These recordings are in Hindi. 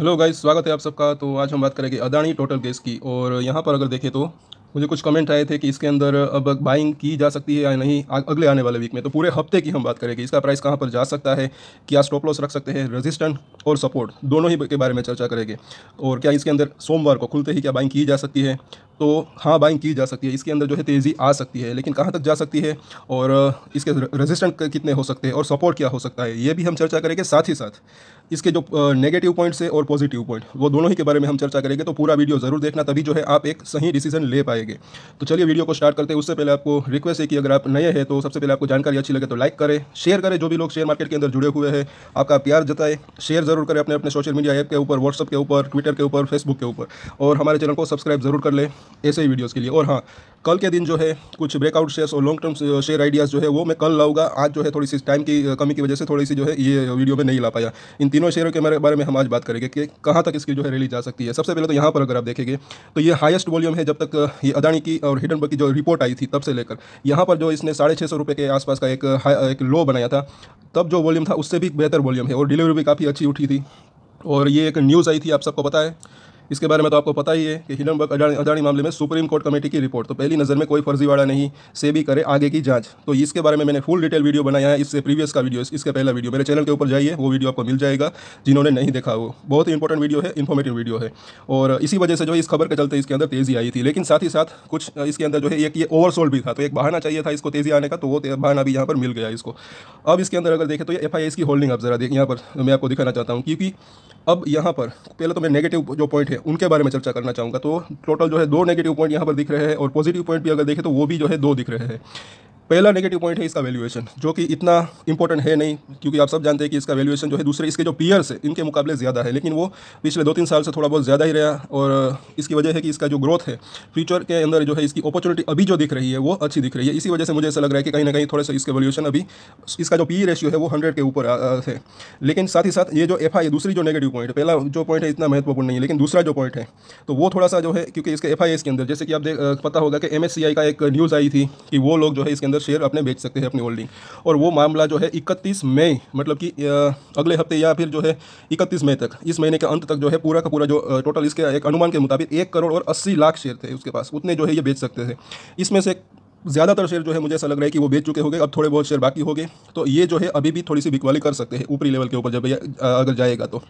हेलो गाइस स्वागत है आप सबका तो आज हम बात करेंगे अदानी टोटल गैस की और यहाँ पर अगर देखें तो मुझे कुछ कमेंट आए थे कि इसके अंदर अब बाइंग की जा सकती है या नहीं अगले आने वाले वीक में तो पूरे हफ्ते की हम बात करेंगे इसका प्राइस कहाँ पर जा सकता है क्या स्टॉप लॉस रख सकते हैं रेजिस्टेंट और सपोर्ट दोनों ही के बारे में चर्चा करेंगे और क्या इसके अंदर सोमवार को खुलते ही क्या बाइंग की जा सकती है तो हाँ बाइंग की जा सकती है इसके अंदर जो है तेज़ी आ सकती है लेकिन कहाँ तक जा सकती है और इसके रेजिस्टेंट कितने हो सकते हैं और सपोर्ट क्या हो सकता है ये भी हम चर्चा करेंगे साथ ही साथ इसके जो नेगेटिव पॉइंट्स है और पॉजिटिव पॉइंट वो दोनों ही के बारे में हम चर्चा करेंगे तो पूरा वीडियो ज़रूर देखना तभी जो है आप एक सही डिसीजन ले पाएंगे तो चलिए वीडियो को स्टार्ट करते हैं उससे पहले आपको रिक्वेस्ट है कि अगर आप नए हैं तो सबसे पहले आपको जानकारी अच्छी लगे तो लाइक करें शेयर करें जो भी लोग शेयर मार्केट के अंदर जुड़े हुए हैं आपका प्यार जताए शेयर जरूर करें अपने अपने सोशल मीडिया ऐप के ऊपर व्हाट्सअप के ऊपर ट्विटर के ऊपर फेसबुक के ऊपर और हमारे चैनल को सब्सक्राइब जरूर कर लें ऐसे ही वीडियोज़ के लिए और हाँ कल के दिन जो है कुछ ब्रेकआउट शेयर्स और लॉन्ग टर्म शेयर आइडियाज़ जो है वो मैं कल लाऊंगा आज जो है थोड़ी सी टाइम की कमी की वजह से थोड़ी सी जो है ये वीडियो में नहीं ला पाया इन तीनों शेयरों के बारे में हम आज बात करेंगे कि कहाँ तक इसकी जो है रैली जा सकती है सबसे पहले तो यहाँ पर अगर आप देखेंगे तो ये हाइस्ट वॉल्यूम है जब तक ये अदानी की और हिडन की जो रिपोर्ट आई थी तब से लेकर यहाँ पर जो इसने साढ़े छः सौ रुपये के आसपास का एक एक लो बनाया था तब जो वॉल्यूम था उससे भी बेहतर वॉल्यूम है और डिलीवरी भी काफ़ी अच्छी उठी थी और ये एक न्यूज़ आई थी आप सबको पता है इसके बारे में तो आपको पता ही है कि हिडनबर्ग अदाणी अडानी मामले में सुप्रीम कोर्ट कमेटी की रिपोर्ट तो पहली नज़र में कोई फर्जीवाड़ा नहीं से भी करे आगे की जांच तो इसके बारे में मैंने फुल डिटेल वीडियो बनाया है इससे प्रीवियस का वीडियो इसका पहला वीडियो मेरे चैनल के ऊपर जाइए वो वीडियो आपको मिल जाएगा जिन्होंने नहीं देखा वो बहुत ही इंपॉर्टेंट वीडियो है इन्फॉर्मेटिव वीडियो है और इसी वजह से जो है इस खबर के चलते इसके अंदर तेज़ी आई थी लेकिन साथ ही साथ कुछ इसके अंदर जो है एक ये ओवरसोल्ड भी था तो एक बहाना चाहिए था इसको तेज़ी आने का तो वो बहाना भी यहाँ पर मिल गया इसको अब इसके अंदर अगर देखें तो ये एफ की होल्डिंग आप ज़रा देखिए यहाँ पर मैं आपको दिखाना चाहता हूँ क्योंकि अब यहाँ पर पहले तो मैं नेगेटिव जो पॉइंट है उनके बारे में चर्चा करना चाहूँगा तो टोटल जो है दो नेगेटिव पॉइंट यहाँ पर दिख रहे हैं और पॉजिटिव पॉइंट भी अगर देखें तो वो भी जो है दो दिख रहे हैं पहला नेगेटिव पॉइंट है इसका वैल्यूएशन जो कि इतना इंपॉर्टेंट है नहीं क्योंकि आप सब जानते हैं कि इसका वैल्यूएशन जो है दूसरे इसके जो पीयर्स है इनके मुकाबले ज़्यादा है लेकिन वो पिछले दो तीन साल से थोड़ा बहुत ज़्यादा ही रहा और इसकी वजह है कि इसका जो ग्रोथ है फ्यूचर के अंदर जो है इसकी अपॉर्चुनिटी अभी जो दिख रही है वो अच्छी दिख रही है इसी वजह से मुझे ऐसा लग रहा है कि कहीं ना कहीं थोड़ा सा इसका वैल्यूएशन अभी इसका जो पी रेशियो e है वो हंड्रेड के ऊपर है लेकिन साथ ही साथ ये जो एफ आई दूसरी जो नेगेटिव पॉइंट है पहला जो पॉइंट है इतना महत्वपूर्ण नहीं है लेकिन दूसरा जो पॉइंट है तो वो थोड़ा सा जो है क्योंकि इसके एफ आई एस के अंदर जैसे कि आप पता होगा कि एम एस सी आई का एक न्यूज़ आई थी कि वो लोग जो है इसके अंदर शेयर अपने बेच सकते हैं अपनी होल्डिंग और वो मामला जो है इकतीस मई मतलब कि अगले हफ्ते या फिर जो है इकतीस मई तक इस महीने के अंत तक जो है पूरा का पूरा जो टोटल इसके एक अनुमान के मुताबिक एक करोड़ और अस्सी लाख शेयर थे उसके पास उतने जो है ये बेच सकते थे इसमें से ज़्यादातर शेयर जो है मुझे ऐसा लग रहा है कि वो बेच चुके होंगे अब थोड़े बहुत शेयर बाकी होंगे तो ये जो है अभी भी थोड़ी सी बिकवाली कर सकते हैं ऊपरी लेवल के ऊपर जब अगर जाएगा तो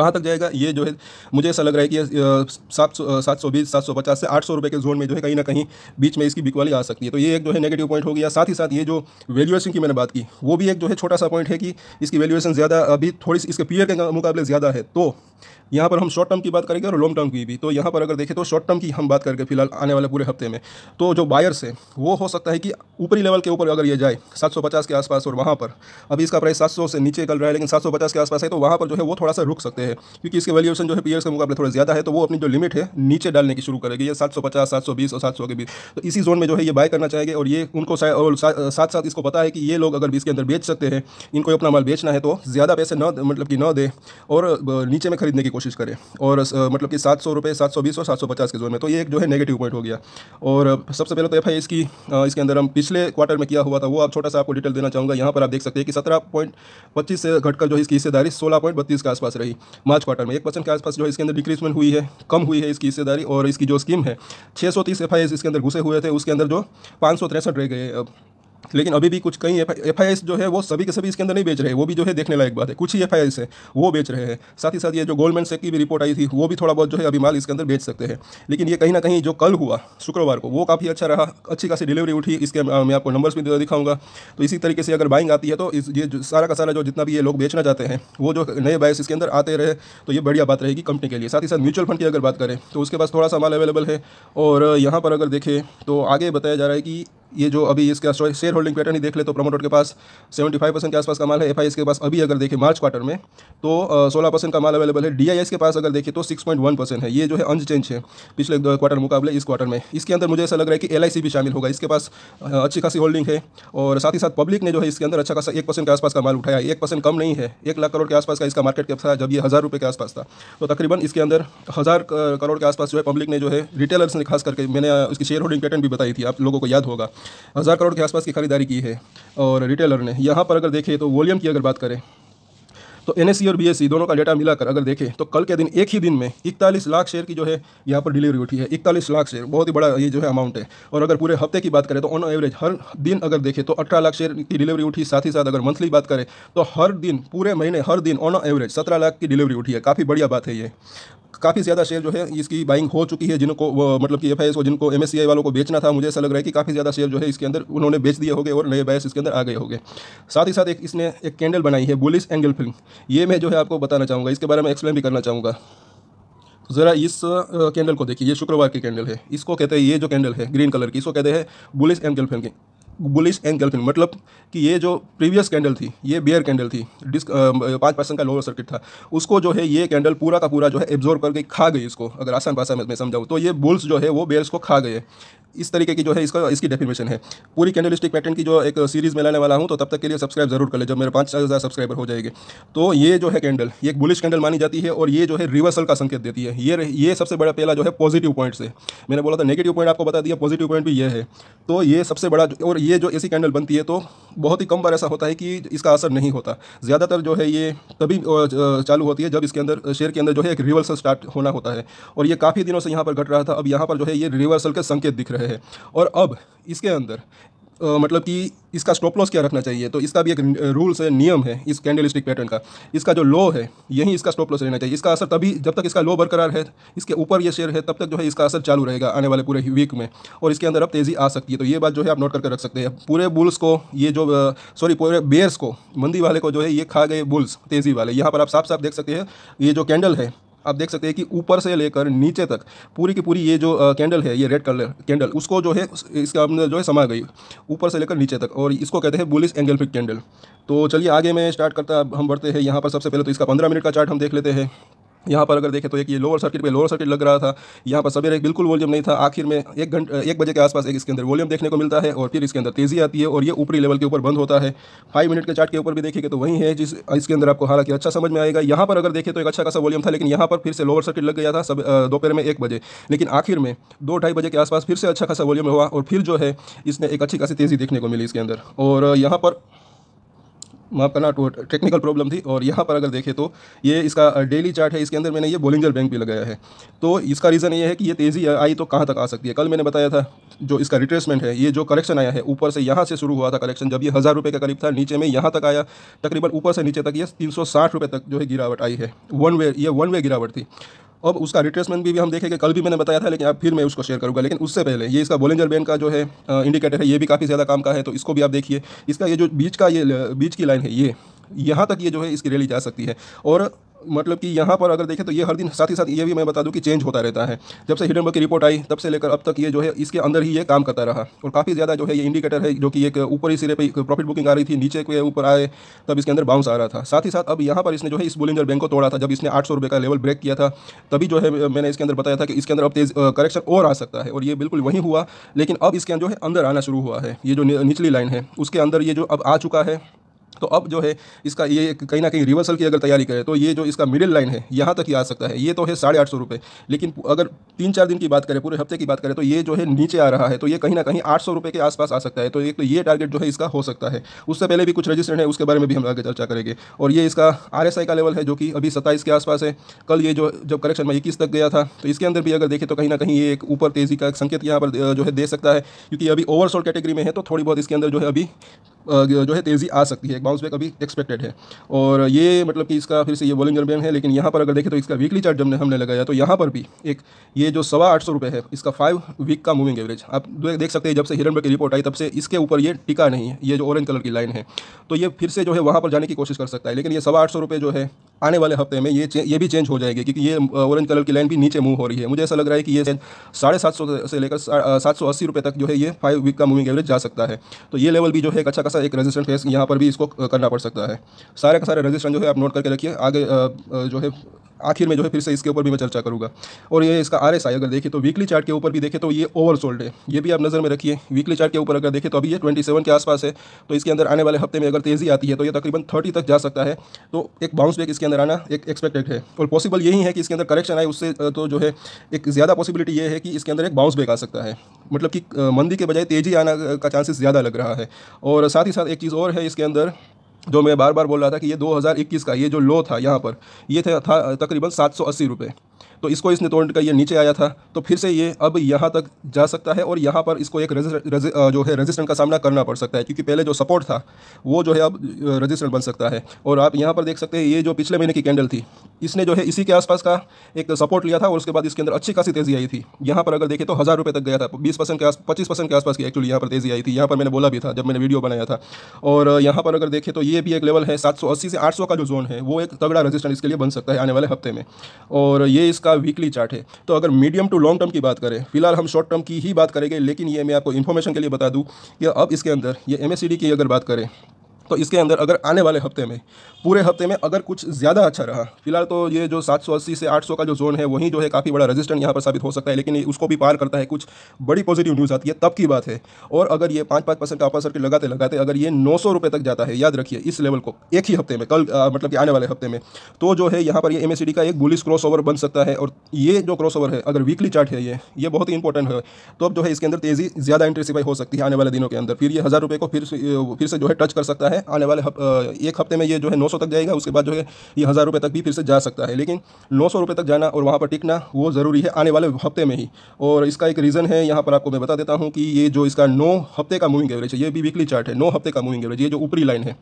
कहाँ तक जाएगा ये जो है मुझे ऐसा लग रहा है कि सात सौ सात सौ बीस सात सौ पचास से आठ सौ रुपये के जोन में जो है कहीं ना कहीं बीच में इसकी बिकवाली आ सकती है तो ये एक जो है नेगेटिव पॉइंट हो गया साथ ही साथ ये जो वैल्यूएशन की मैंने बात की वो भी एक जो है छोटा सा पॉइंट है कि इसकी वैल्यूएशन ज़्यादा अभी थोड़ी सी इसके पीयर के मुकाबले ज़्यादा है तो यहाँ पर हम शॉर्ट टर्म की बात करेंगे और लॉन्ग टर्म की भी तो यहाँ पर अगर देखें तो शॉर्ट टर्म की हम बात करके फिलहाल आने वाले पूरे हफ्ते में तो जो बायर्स है वो हो सकता है कि ऊपरी लेवल के ऊपर अगर ये जाए 750 के आसपास और वहाँ पर अभी इसका प्राइस 700 से नीचे चल रहा है लेकिन 750 के आसपास है तो वहाँ पर जो है वो थोड़ा सा रुक सकते हैं क्योंकि इसके वैल्यूएशन जो है पीयर्स के मुकाबले थोड़ा ज़्यादा है तो वो अपनी जो लिमिट है नीचे डालने की शुरू करेगी ये सौ बीस और सौ के बीच तो इसी जोन में जो है ये बाय करना चाहेंगे और ये उनको और साथ साथ इसको पता है कि ये लोग अगर बीस के अंदर बेच सकते हैं इनको अपना माल बेचना है तो ज़्यादा पैसे न मतलब कि न दे और नीचे में खरीदने की कोशिश करें और मतलब कि सात सौ रुपये सात सौ बीस और सात सौ पचास के जोन में तो ये एक जो है नेगेटिव पॉइंट हो गया और सबसे पहले तो एफ आई इसकी इसके अंदर हम पिछले क्वार्टर में किया हुआ था वो आप छोटा सा आपको डिटेल देना चाहूँगा यहाँ पर आप देख सकते हैं कि सत्रह पॉइंट पच्चीस से घटकर जो इसकी हिस्सेदारी सोलह पॉइंट बत्तीस के आसपास रही मार्च क्वार्टर में एक परसेंट के आसपास जो इसके अंदर डिक्रीजमेंट हुई है कम हुई है इसकी हिस्सेदारी और इसकी जो स्कीम है छः सौ तीस एफ आई इसके अंदर घुसे हुए थे उसके अंदर जो पाँच सौ तिरसठ रह गए अब लेकिन अभी भी कुछ कई एफ आई जो है वो सभी के सभी इसके अंदर नहीं बेच रहे वो भी जो है देखने लायक बात है कुछ ही एफ आई है वो बेच रहे हैं साथ ही साथ ये जो गोल्डमेंट सेक की भी रिपोर्ट आई थी वो भी थोड़ा बहुत जो है अभी माल इसके अंदर बेच सकते हैं लेकिन ये कहीं ना कहीं जो कल हुआ शुक्रवार को वो काफ़ी अच्छा रहा अच्छी खासी डिलीवरी उठी इसके मैं आपको नंबर्स भी दिखाऊंगा तो इसी तरीके से अगर बाइंग आती है तो इस ये सारा का सारा जो जितना भी ये लोग बेचना चाहते हैं वो जो नए बायस इसके अंदर आते रहे तो ये बढ़िया बात रहेगी कंपनी के लिए साथ ही साथ म्यूचुअल फंड की अगर बात करें तो उसके पास थोड़ा सा माल अवेलेबल है और यहाँ पर अगर देखें तो आगे बताया जा रहा है कि ये जो अभी इसका शेयर होल्डिंग पैटर्न ही देख ले तो प्रमोटर के पास 75 परसेंट के आसपास का माल है एफ के पास अभी अगर देखें मार्च क्वार्टर में तो सोलह परसेंट का माल अवेलेबल है डी के पास अगर देखें तो 6.1 परसेंट है ये जो है अनचेंज है पिछले क्वार्टर मुकाबले इस क्वार्टर में इसके अंदर मुझे ऐसा लग रहा है कि एल भी शामिल होगा इसके पास अच्छी खासी होल्डिंग है और साथ ही साथ पब्लिक ने जो है इसके अंदर अच्छा खासा एक परसेंट के आसपास का माल उठाया एक परसेंट कम नहीं है एक लाख करोड़ के आसपास का इसका मार्केट कैप था जब ये हज़ार रुपये के आसपास था तो तकरीबन इसके अंदर हज़ार करोड़ के आसपास जो है पब्लिक ने जो है रिटेलर्स ने खास करके मैंने उसकी शेयर होल्डिंग पैटर्न भी बताई थी आप लोगों को याद होगा हज़ार करोड़ के आसपास की खरीदारी की है और रिटेलर ने यहाँ पर अगर देखें तो वॉल्यूम की अगर बात करें तो एन e और बी e दोनों का डेटा मिलाकर अगर देखें तो कल के दिन एक ही दिन में इकतालीस लाख शेयर की जो है यहाँ पर डिलीवरी उठी है इकतालीस लाख शेयर बहुत ही बड़ा ये जो है अमाउंट है और अगर पूरे हफ्ते की बात करें तो ऑन एवरेज हर दिन अगर देखें तो अठारह लाख शेयर की डिलीवरी उठी साथ ही साथ अगर मंथली बात करें तो हर दिन पूरे महीने हर दिन ऑन एवरेज सत्रह लाख की डिलीवरी उठी है काफ़ी बढ़िया बात है ये काफ़ी ज़्यादा शेयर जो है इसकी बाइंग हो चुकी है जिनको मतलब कि एफ आई जिनको एम वालों को बेचना था मुझे ऐसा लग रहा है कि काफ़ी ज़्यादा शेयर जो है इसके अंदर उन्होंने बेच दिए होंगे और नए बायस इसके अंदर आ गए होंगे साथ ही साथ एक इसने एक कैंडल बनाई है बुलिस एंगल फिल्म ये मैं जो है आपको बताना चाहूँगा इसके बारे में एक्सप्लेन भी करना चाहूँगा तो ज़रा इस कैंडल को देखिए ये शुक्रवार की कैंडल है इसको कहते हैं ये जो कैंडल है ग्रीन कलर की इसको कहते हैं बुलिस एंगल फिल्म की बुलिश एंड गल्फिंग मतलब कि ये जो प्रीवियस कैंडल थी ये बेयर कैंडल थी डिस्क पाँच परसेंट का लोअर सर्किट था उसको जो है ये कैंडल पूरा का पूरा जो है एब्जॉर्व करके खा गई इसको अगर आसान भाषा में समझाऊँ तो ये बुल्स जो है वो बेयर्स को खा गए इस तरीके की जो है इसका इसकी डेफिनेशन है पूरी कैंडलिस्टिक पैटर्न की जो एक सीरीज़ में लाने वाला हूँ तो तब तक के लिए सब्सक्राइब जरूर कर ले जब मेरे पाँच हज़ार सब्सक्राइबर हो जाएंगे तो ये जो है कैंडल ये एक बुलिश कैंडल मानी जाती है और ये जो है रिवर्सल का संकेत देती है ये ये सबसे बड़ा पहला जो है पॉजिटिव पॉइंट से मैंने बोला था नेगेटिव पॉइंट आपको बता दिया पॉजिटिव पॉइंट भी ये है तो ये सबसे बड़ा और ये ये जो एसी कैंडल बनती है तो बहुत ही कम बार ऐसा होता है कि इसका असर नहीं होता ज़्यादातर जो है ये तभी चालू होती है जब इसके अंदर शेयर के अंदर जो है एक रिवर्सल स्टार्ट होना होता है और ये काफ़ी दिनों से यहाँ पर घट रहा था अब यहाँ पर जो है ये रिवर्सल के संकेत दिख रहे हैं और अब इसके अंदर मतलब कि इसका स्टॉप लॉस क्या रखना चाहिए तो इसका भी एक रूल्स है नियम है इस स्टिक पैटर्न का इसका जो लो है यही इसका स्टॉप लॉस रहना चाहिए इसका असर तभी जब तक इसका लो बरकरार है इसके ऊपर ये शेयर है तब तक जो है इसका असर चालू रहेगा आने वाले पूरे वीक में और इसके अंदर अब तेज़ी आ सकती है तो ये बात जो है आप नोट करके रख सकते हैं पूरे बुल्स को ये जो सॉरी पूरे बेयर्स को मंदी वाले को जो है ये खा गए बुल्स तेज़ी वाले यहाँ पर आप साफ साफ देख सकते हैं ये जो कैंडल है आप देख सकते हैं कि ऊपर से लेकर नीचे तक पूरी की पूरी ये जो कैंडल है ये रेड कलर कैंडल उसको जो है इसका अंदर जो है समा गई ऊपर से लेकर नीचे तक और इसको कहते हैं बुलिस एंगल फिक कैंडल तो चलिए आगे मैं स्टार्ट करता हम बढ़ते हैं यहाँ पर सबसे पहले तो इसका पंद्रह मिनट का चार्ट हम देख लेते हैं यहाँ पर अगर देखें तो एक ये लोअर सर्किट पे लोअर सर्किट लग रहा था यहाँ पर सवेरे बिल्कुल वॉल्यूम नहीं था आखिर में एक घंटे एक बजे के आसपास एक इसके अंदर वॉल्यूम देखने को मिलता है और फिर इसके अंदर तेज़ी आती है और ये ऊपरी लेवल के ऊपर बंद होता है फाइव मिनट के चार्ट के ऊपर भी देखेंगे तो वही है जिस इसके अंदर आपको हालांकि अच्छा समझ में आएगा यहाँ पर अगर देखें तो एक अच्छा खासा वॉल्यूम था लेकिन यहाँ पर फिर से लोअर सर्किट लग गया था दोपहर में एक बजे लेकिन आखिर में दो ढाई बजे के आसपास फिर से अच्छा खासा वॉल्यूम हुआ और फिर जो है इसने एक अच्छी खासी तेज़ी देखने को मिली इसके अंदर और यहाँ पर अपना टेक्निकल प्रॉब्लम थी और यहाँ पर अगर देखें तो ये इसका डेली चार्ट है इसके अंदर मैंने ये बोलिंजर बैंक भी लगाया है तो इसका रीज़न ये है कि ये तेज़ी आई तो कहाँ तक आ सकती है कल मैंने बताया था जो इसका रिट्रेसमेंट है ये जो कलेक्शन आया है ऊपर से यहाँ से शुरू हुआ था कलेक्शन जब ये हज़ार रुपये के करीब था नीचे में यहाँ तक आया तकरीबन ऊपर से नीचे तक ये तीन सौ साठ रुपये तक जो है गिरावट आई है वन वे ये वन वे गिरावट थी अब उसका रिट्रेसमेंट भी, भी हम देखेंगे कल भी मैंने बताया था लेकिन अब फिर मैं उसको शेयर करूँगा लेकिन उससे पहले ये इसका बोलेंजर बैंड का जो है इंडिकेटर है ये भी काफ़ी ज़्यादा काम का है तो इसको भी आप देखिए इसका ये जो बीच का ये बीच की लाइन है ये यहाँ तक ये जो है इसकी रैली जा सकती है और मतलब कि यहाँ पर अगर देखें तो ये हर दिन साथ ही साथ ये भी मैं बता दूँ कि चेंज होता रहता है जब से हिडनबर्ग की रिपोर्ट आई तब से लेकर अब तक ये जो है इसके अंदर ही ये काम करता रहा और काफ़ी ज़्यादा जो है ये इंडिकेटर है जो कि एक ऊपर ही सिरे पर प्रॉफिट बुकिंग आ रही थी नीचे के ऊपर आए तब इसके अंदर बाउंस आ रहा था साथ ही साथ अब यहाँ पर इसने जो है इस बुलेंजर बैंक को तोड़ा था जब इसने आठ सौ का लेवल ब्रेक किया था तभी जो है मैंने इसके अंदर बताया था कि इसके अंदर अब तेज करेक्शन और आ सकता है और ये बिल्कुल वहीं हुआ लेकिन अब इसके अंदर जो है अंदर आना शुरू हुआ है ये जो निचली लाइन है उसके अंदर ये जो अब आ चुका है तो अब जो है इसका ये कहीं ना कहीं रिवर्सल की अगर तैयारी करें तो ये जो इसका मिडिल लाइन है यहाँ तक ही आ सकता है ये तो है साढ़े आठ सौ रुपये लेकिन अगर तीन चार दिन की बात करें पूरे हफ्ते की बात करें तो ये जो है नीचे आ रहा है तो ये कहीं ना कहीं आठ सौ रुपये के आसपास आ सकता है तो एक तो ये टारगेट जो है इसका हो सकता है उससे पहले भी कुछ रजिस्टर है उसके बारे में भी हम आगे चर्चा करेंगे और ये इसका आर का लेवल है जो कि अभी सत्ताईस के आसपास है कल ये जो जब करेक्शन में इक्कीस तक गया था तो इसके अंदर भी अगर देखें तो कहीं ना कहीं ये एक ऊपर तेज़ी का संकेत यहाँ पर जो है दे सकता है क्योंकि अभी ओवरसोल्ड कैटेगरी में है तो थोड़ी बहुत इसके अंदर जो है अभी जो है तेज़ी आ सकती है एक बाउंस बैक अभी एक्सपेक्टेड है और ये मतलब कि इसका फिर से ये बॉलिंगर बैंड है लेकिन यहाँ पर अगर देखें तो इसका वीकली चार्ट जब हमने लगाया तो यहाँ पर भी एक ये जो सवा आठ सौ रुपये है इसका फाइव वीक का मूविंग एवरेज आप देख सकते हैं जब से हिरन की रिपोर्ट आई तब से इसके ऊपर ये टिका नहीं है ये जो ऑरेंज कलर की लाइन है तो ये फिर से जो है वहाँ पर जाने की कोशिश कर सकता है लेकिन ये सवा आठ सौ रुपये जो है आने वाले हफ्ते में ये ये भी चेंज हो जाएगी क्योंकि ये ऑरेंज कलर की लाइन भी नीचे मूव हो रही है मुझे ऐसा लग रहा है कि ये साढ़े सात सौ से लेकर सात सौ अस्सी रुपये तक जो है ये फाइव वीक का मूविंग एवरेज जा सकता है तो ये लेवल भी जो है अच्छा खासा एक रजिस्टेंट फेस यहाँ पर भी इसको करना पड़ सकता है सारे का सारे रजिस्टेंट जो है आप नोट करके रखिए आगे जो है आखिर में जो है फिर से इसके ऊपर भी मैं चर्चा करूँगा और ये इसका आर अगर देखें तो वीकली चार्ट के ऊपर भी देखें तो ये ओवरसोल्ड है ये भी आप नज़र में रखिए वीकली चार्ट के ऊपर अगर देखें तो अभी ये ट्वेंटी सेवन के आसपास है तो इसके अंदर आने वाले हफ्ते में अगर तेज़ी आती है तो ये तकरीबन थर्टी तक जा सकता है तो एक बाउंस बैक इसके अंदर आना एक एक्सपेक्टेड है और पॉसिबल यही है कि इसके अंदर करेक्शन आए उससे तो जो है एक ज़्यादा पॉसिबिलिटी ये है कि इसके अंदर एक बाउंस बैक आ सकता है मतलब कि मंदी के बजाय तेज़ी आना का चांसेस ज़्यादा लग रहा है और साथ ही साथ एक चीज़ और है इसके अंदर जो मैं बार बार बोल रहा था कि ये 2021 का ये जो लो था यहाँ पर ये था, था तकरीबन सात सौ तो इसको इसने तोड़ कर ये नीचे आया था तो फिर से ये अब यहाँ तक जा सकता है और यहाँ पर इसको एक रेजिस्ट रेजि, जो है रेजिस्टेंट का सामना करना पड़ सकता है क्योंकि पहले जो सपोर्ट था वो जो है अब रेजिस्टेंट बन सकता है और आप यहाँ पर देख सकते हैं ये जो पिछले महीने की कैंडल थी इसने जो है इसी के आसपास का एक सपोर्ट लिया था और उसके बाद इसके अंदर अच्छी खासी तेज़ी आई थी यहाँ पर अगर देखें तो हज़ार रुपये तक गया था बीस परसेंट के आस पच्चीस परसेंट के आसपास की एक्चुअली यहाँ पर तेज़ी आई थी यहाँ पर मैंने बोला भी था जब मैंने वीडियो बनाया था और यहाँ पर अगर देखें तो ये भी एक लेवल है सात से आठ का जो जोन है वो एक तगड़ा रजिस्टेंट इसके लिए बन सकता है आने वाले हफ्ते में और ये इसका वीकली चार्ट है तो अगर मीडियम टू लॉन्ग टर्म की बात करें फिलहाल हम शॉर्ट टर्म की ही बात करेंगे लेकिन ये मैं आपको इन्फॉर्मेशन के लिए बता दूँ कि अब इसके अंदर ये एम की अगर बात करें तो इसके अंदर अगर आने वाले हफ्ते में पूरे हफ्ते में अगर कुछ ज़्यादा अच्छा रहा फिलहाल तो ये जो 780 से 800 का जो जोन है वहीं जो है काफ़ी बड़ा रेजिस्टेंट यहाँ पर साबित हो सकता है लेकिन उसको भी पार करता है कुछ बड़ी पॉजिटिव न्यूज़ आती है तब की बात है और अगर ये पाँच पाँच परसेंट अपर सर्किट लगाते लगाते अगर ये नौ तक जाता है याद रखिए इस लेवल को एक ही हफ्ते में कल आ, मतलब कि आने वाले हफ्ते में तो जो है यहाँ पर ये एम का एक बुलिस क्रॉस बन सकता है और ये जो क्रॉस है अगर वीकली चार्ट है ये ये बहुत ही इंपॉर्टेंट है तो अब जो है इसके अंदर तेज़ी ज़्यादा इंटेंसिफाई हो सकती है आने वाले दिनों के अंदर फिर ये हज़ार रुपये को फिर फिर से जो है टच कर सकता है है आने वाले हप, एक हफ्ते में ये जो है नौ तक जाएगा उसके बाद जो है ये हज़ार रुपये तक भी फिर से जा सकता है लेकिन नौ रुपये तक जाना और वहाँ पर टिकना वो ज़रूरी है आने वाले हफ्ते में ही और इसका एक रीज़न है यहाँ पर आपको मैं बता देता हूँ कि ये जो इसका नौ हफ्ते का मूविंग एवरेज है ये भी वीकली चार्ट है नौ हफ्ते का मूविंग एवरेज ये जो ऊपरी लाइन है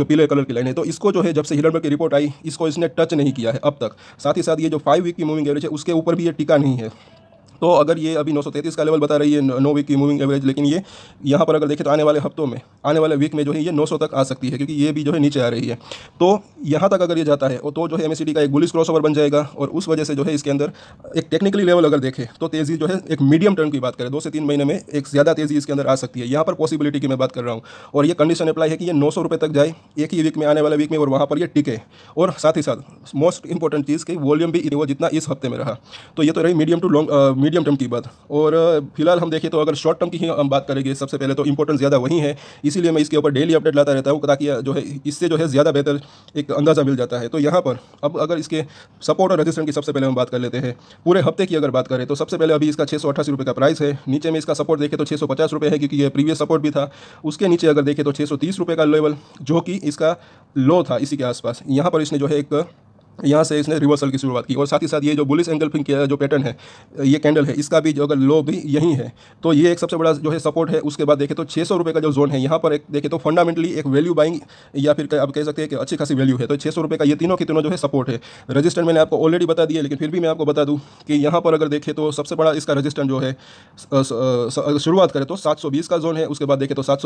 जो पीले कलर की लाइन है तो इसको जो है जब से हिलनबर्ग की रिपोर्ट आई इसको इसने टच नहीं किया है अब तक साथ ही साथ ये जो फाइव वीक की मूविंग एवरेज है उसके ऊपर भी ये टिका नहीं है तो अगर ये अभी नौ का लेवल बता रही है नौ वीक की मूविंग एवरेज लेकिन ये यहाँ पर अगर देखें तो आने वाले हफ्तों में आने वाले वीक में जो है ये 900 तक आ सकती है क्योंकि ये भी जो है नीचे आ रही है तो यहाँ तक अगर ये जाता है तो जो है एम का एक गुलिस क्रॉस बन जाएगा और उस वजह से जो है इसके अंदर एक टेक्निकली लेवल अगर देखें तो तेज़ी जो है एक मीडियम टर्म की बात करें दो से तीन महीने में एक ज़्यादा तेज़ी इसके अंदर आ सकती है यहाँ पर पॉसिबिलिटी की मैं बात कर रहा हूँ और ये कंडीशन अप्लाई है कि ये नौ सौ तक जाए एक ही वीक में आने वाले वीक में और वहाँ पर ये टिके और साथ ही साथ मोस्ट इंपॉर्टेंट चीज़ कि वॉल्यूम भी वो जितना इस हफ्ते में रहा तो ये तो रही medium to long medium term की बात और फिलहाल हम देखें तो अगर शॉर्ट टर्म की ही हम बात करेंगे सबसे पहले तो इंपॉर्टेंस ज़्यादा वही है इसीलिए मैं इसके ऊपर डेली अपडेट लाता रहता हूँ ताकि जो है इससे जो है ज़्यादा बेहतर एक अंदाज़ा मिल जाता है तो यहाँ पर अब अगर इसके सपोर्ट और रजिस्टेंस की सबसे पहले हम बात कर लेते हैं पूरे हफ्ते की अगर बात करें तो सबसे पहले अभी इसका छः रुपये का प्राइस है नीचे में इसका सपोर्ट देखें तो छः रुपये है क्योंकि ये प्रीवियस सपोर्ट भी था उसके नीचे अगर देखें तो छः रुपये का लेवल जो कि इसका लो था इसी के आसपास यहाँ पर इसने जो है एक यहाँ से इसने रिवर्सल की शुरुआत की और साथ ही साथ ये जो बुलिस एंगल फिंग जो पैटर्न है ये कैंडल है इसका भी जो अगर लो भी यही है तो ये एक सबसे बड़ा जो है सपोर्ट है उसके बाद देखें तो छः सौ का जो जोन है यहाँ पर एक देखें तो फंडामेंटली एक वैल्यू बाइंग या फिर आप कह सकते हैं कि अच्छी खासी वैल्यू है तो छः सौ का ये तीनों के तीनों जो है सपोर्ट है रजिस्टर मैंने आपको ऑलरेडी बता दिया लेकिन फिर भी मैं आपको बता दूँ कि यहाँ पर अगर देखें तो सबसे बड़ा इसका रजिस्टर जो है शुरुआत करें तो सात का जोन है उसके बाद देखें तो सात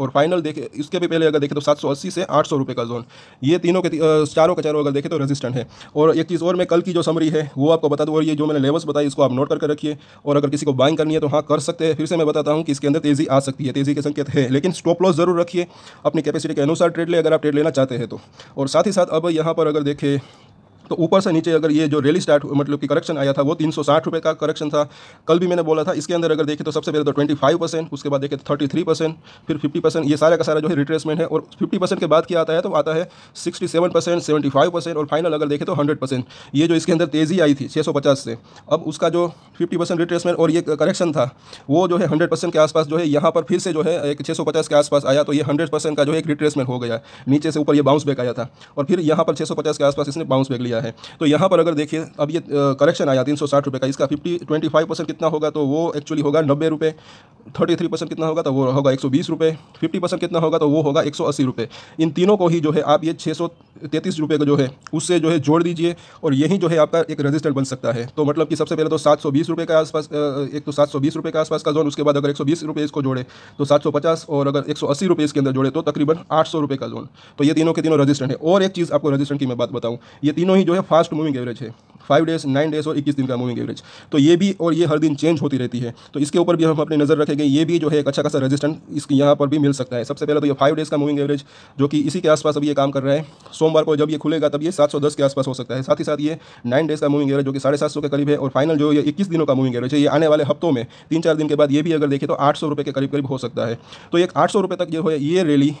और फाइनल देखें इसके भी पहले अगर देखें तो सात से आठ का जोन ये तीनों के चारों का चारों अगर देखें तो रजिस्टर इंपॉर्टेंट है और एक चीज़ और मैं कल की जो समरी है वो आपको बता दूँ और ये जो मैंने लेवल्स बताई इसको आप नोट करके रखिए और अगर किसी को बाइंग करनी है तो हाँ कर सकते हैं फिर से मैं बताता हूँ कि इसके अंदर तेज़ी आ सकती है तेज़ी के संकेत है लेकिन स्टॉप लॉस ज़रूर रखिए अपनी कैपेसिटी के अनुसार ट्रेड ले अगर आप ट्रेड लेना चाहते हैं तो और साथ ही साथ अब यहाँ पर अगर देखें तो ऊपर से नीचे अगर ये जो रैली स्टार्ट मतलब कि करेक्शन आया था वो तीन सौ का करेक्शन था कल भी मैंने बोला था इसके अंदर अगर देखें तो सबसे पहले तो 25 परसेंट उसके बाद देखें तो 33 परसेंट फिर 50 परसेंट ये सारा का सारा जो है रिट्रेसमेंट है और 50 परसेंट के बाद क्या आता है तो आता है 67 परसेंट सेवेंटी परसेंट और फाइनल अगर देखें तो हंड्रेड परसेंट ये जो इसके अंदर तेज़ी आई थी पचास से अब उसका जो फिफ्टी परसेंट रिट्रेसमेंट और ये करेक्शन था वो जो है हंड्रेड परसेंट के आसपास जो है यहाँ पर फिर से जो है एक छः के आसपास आया तो ये हंड्रेड का जो है एक रिट्रेसमेंट हो गया नीचे से ऊपर ये बाउंस बैक आया था और फिर यहाँ पर छः के आसपास इसने बाउंस बैक लिया गया है तो यहाँ पर अगर देखिए अब ये करेक्शन आया तीन सौ साठ का इसका फिफ्टी ट्वेंटी कितना होगा तो वो एक्चुअली होगा नब्बे रुपये थर्टी थ्री परसेंट कितना होगा तो वो होगा एक सौ बीस कितना होगा तो वो होगा एक सौ अस्सी इन तीनों को ही जो है आप ये छः सौ रुपये का जो है उससे जो है जोड़ दीजिए और यही जो है आपका एक रजिस्टर बन सकता है तो मतलब कि सबसे पहले तो सात सौ बीस के आसपास एक तो सात सौ के आसपास का जोन उसके बाद अगर एक सौ इसको जोड़े तो सात सौ पचास और अगर एक सौ अस्सी इसके अंदर जोड़े तो तकरीबन आठ सौ रुपए का जोन तो ये तीनों के तीनों रजिस्टर है और एक चीज़ आपको रजिस्टर की मैं बात बताऊँ ये तीनों ही मूविंग जो है फास्ट मूविंग एवरेज है फाइव डेज नाइन डेज और इक्कीस दिन का मूविंग एवरेज तो ये भी और ये हर दिन चेंज होती रहती है तो इसके ऊपर भी हम अपनी नज़र रखेंगे ये भी जो है एक अच्छा खासा रेजिस्टेंट इस यहाँ पर भी मिल सकता है सबसे पहले तो ये फाइव डेज़ का मूविंग एवरेज जो कि इसी के आसपास अभी ये काम कर रहा है सोमवार को जब ये खुलेगा तब ये सात के आसपास हो सकता है साथ ही साथ ये नाइन डेज़ का मूविंग एवरेज जो कि साढ़े के करीब है और फाइनल जो ये इक्कीस दिनों का मूविंग एवरेज है ये आने वाले हफ्तों में तीन चार दिन के बाद ये भी अगर देखें तो आठ के करीब करीब हो सकता है तो एक आठ तक जो है ये रैली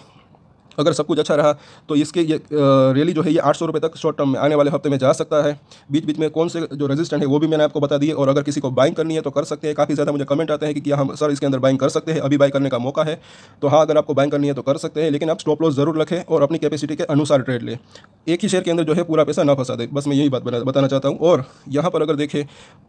अगर सब कुछ अच्छा रहा तो इसके ये रैली जो है ये आठ सौ रुपये तक शॉर्ट टर्म में आने वाले हफ्ते में जा सकता है बीच बीच में कौन से जो रेजिस्टेंट है वो भी मैंने आपको बता दिए और अगर किसी को बाइंग करनी है तो कर सकते हैं काफ़ी ज़्यादा मुझे कमेंट आते हैं कि क्या हम सर इसके अंदर बाइंग कर सकते हैं अभी बाई करने का मौका है तो हाँ अगर आपको बाइंग करनी है तो कर सकते हैं लेकिन आप स्टॉप लॉस ज़रूर रखें और अपनी कैपेसिटी के अनुसार ट्रेड लें एक ही शेयर के अंदर जो है पूरा पैसा ना फंसा दे बस मैं यही बात बताना चाहता हूँ और यहाँ पर अगर देखें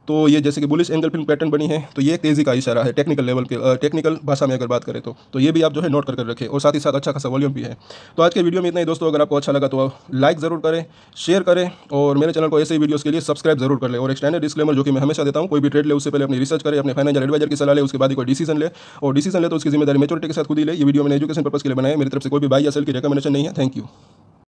तो ये जैसे कि बुलिस एंगल फिल्म पैटर्न बनी है तो ये तेज़ी का इशारा है टेक्निकल लेवल के टेक्निकल भाषा में अगर बात करें तो, तो ये भी आप जो है नोट करके रखें और साथ ही साथ अच्छा खासा वॉल्यूम भी है है तो आज के वीडियो में इतना ही दोस्तों अगर आपको अच्छा लगा तो लाइक ज़रूर करें शेयर करें और मेरे चैनल को ऐसे ही वीडियोज़ के लिए सब्सक्राइब जरूर कर ले और एक डिस्क्लेमर जो कि मैं हमेशा देता हूँ कोई भी ट्रेड ले उससे पहले अपनी रिसर्च करें अपने फाइनेंशियल एडवाइजर की सलाह ले उसके बाद कोई डिसीजन ले और डिसीजन ले तो उसकी जिम्मेदारी मेचोरिटी के साथ खुद ही ले ये वीडियो मैंने एजुकेशन पर्पस के लिए बनाया मेरी तरफ से कोई भी बाई या सेल की रिकमेंडेशन नहीं है थैंक यू